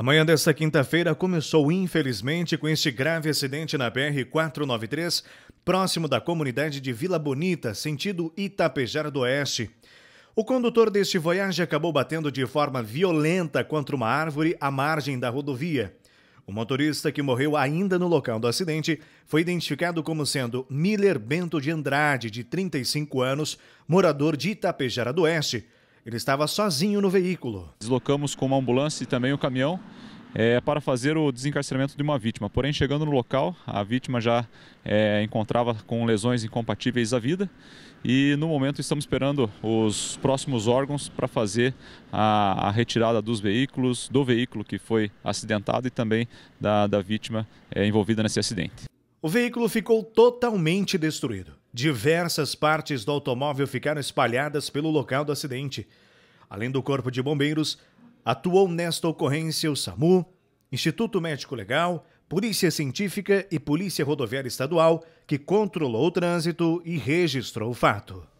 Amanhã desta quinta-feira começou, infelizmente, com este grave acidente na BR-493, próximo da comunidade de Vila Bonita, sentido Itapejara do Oeste. O condutor deste Voyage acabou batendo de forma violenta contra uma árvore à margem da rodovia. O motorista que morreu ainda no local do acidente foi identificado como sendo Miller Bento de Andrade, de 35 anos, morador de Itapejara do Oeste, ele estava sozinho no veículo. Deslocamos com uma ambulância e também o caminhão é, para fazer o desencarceramento de uma vítima. Porém, chegando no local, a vítima já é, encontrava com lesões incompatíveis à vida e no momento estamos esperando os próximos órgãos para fazer a, a, retirada dos veículos, do veículo que foi acidentado e também da, da vítima é, envolvida nesse acidente. O veículo ficou totalmente destruído diversas partes do automóvel ficaram espalhadas pelo local do acidente. Além do Corpo de Bombeiros, atuou nesta ocorrência o SAMU, Instituto Médico Legal, Polícia Científica e Polícia Rodoviária Estadual, que controlou o trânsito e registrou o fato.